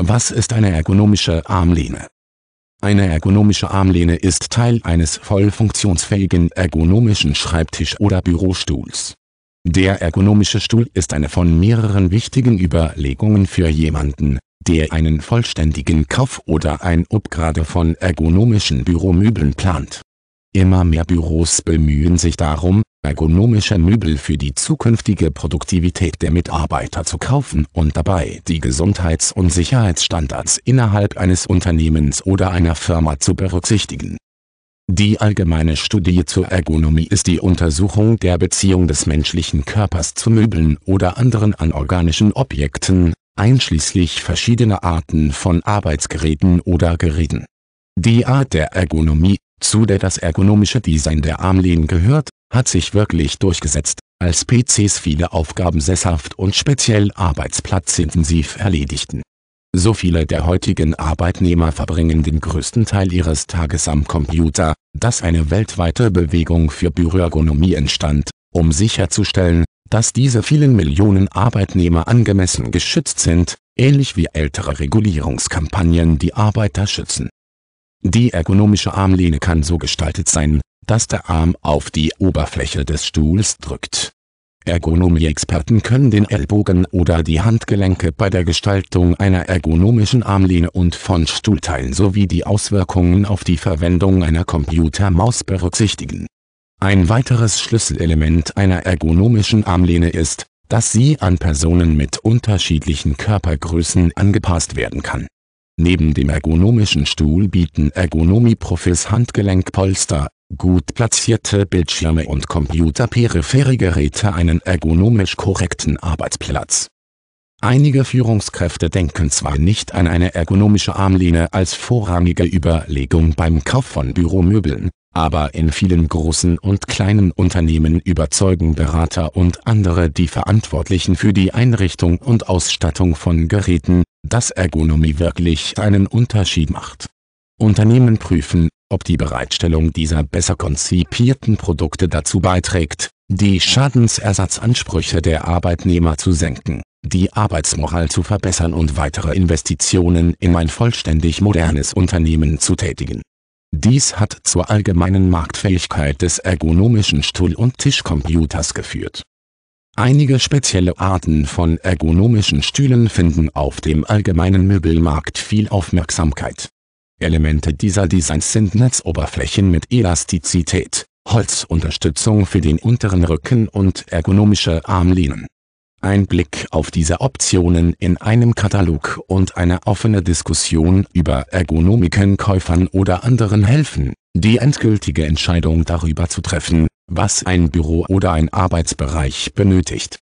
Was ist eine ergonomische Armlehne? Eine ergonomische Armlehne ist Teil eines voll funktionsfähigen ergonomischen Schreibtisch- oder Bürostuhls. Der ergonomische Stuhl ist eine von mehreren wichtigen Überlegungen für jemanden, der einen vollständigen Kauf oder ein Upgrade von ergonomischen Büromöbeln plant. Immer mehr Büros bemühen sich darum, ergonomische Möbel für die zukünftige Produktivität der Mitarbeiter zu kaufen und dabei die Gesundheits- und Sicherheitsstandards innerhalb eines Unternehmens oder einer Firma zu berücksichtigen. Die allgemeine Studie zur Ergonomie ist die Untersuchung der Beziehung des menschlichen Körpers zu Möbeln oder anderen anorganischen Objekten, einschließlich verschiedener Arten von Arbeitsgeräten oder Geräten. Die Art der Ergonomie, zu der das ergonomische Design der Armlehnen gehört, hat sich wirklich durchgesetzt, als PCs viele Aufgaben sesshaft und speziell arbeitsplatzintensiv erledigten. So viele der heutigen Arbeitnehmer verbringen den größten Teil ihres Tages am Computer, dass eine weltweite Bewegung für Büroergonomie entstand, um sicherzustellen, dass diese vielen Millionen Arbeitnehmer angemessen geschützt sind, ähnlich wie ältere Regulierungskampagnen die Arbeiter schützen. Die ergonomische Armlehne kann so gestaltet sein, dass der Arm auf die Oberfläche des Stuhls drückt. Ergonomie-Experten können den Ellbogen oder die Handgelenke bei der Gestaltung einer ergonomischen Armlehne und von Stuhlteilen sowie die Auswirkungen auf die Verwendung einer Computermaus berücksichtigen. Ein weiteres Schlüsselelement einer ergonomischen Armlehne ist, dass sie an Personen mit unterschiedlichen Körpergrößen angepasst werden kann Neben dem ergonomischen Stuhl bieten Ergonomie-Profis Handgelenkpolster, gut platzierte Bildschirme und computerperiphere Geräte einen ergonomisch korrekten Arbeitsplatz. Einige Führungskräfte denken zwar nicht an eine ergonomische Armlehne als vorrangige Überlegung beim Kauf von Büromöbeln aber in vielen großen und kleinen Unternehmen überzeugen Berater und andere die Verantwortlichen für die Einrichtung und Ausstattung von Geräten, dass Ergonomie wirklich einen Unterschied macht. Unternehmen prüfen, ob die Bereitstellung dieser besser konzipierten Produkte dazu beiträgt, die Schadensersatzansprüche der Arbeitnehmer zu senken, die Arbeitsmoral zu verbessern und weitere Investitionen in ein vollständig modernes Unternehmen zu tätigen dies hat zur allgemeinen Marktfähigkeit des ergonomischen Stuhl- und Tischcomputers geführt. Einige spezielle Arten von ergonomischen Stühlen finden auf dem allgemeinen Möbelmarkt viel Aufmerksamkeit. Elemente dieser Designs sind Netzoberflächen mit Elastizität, Holzunterstützung für den unteren Rücken und ergonomische Armlehnen ein Blick auf diese Optionen in einem Katalog und eine offene Diskussion über Ergonomiken Käufern oder anderen helfen, die endgültige Entscheidung darüber zu treffen, was ein Büro oder ein Arbeitsbereich benötigt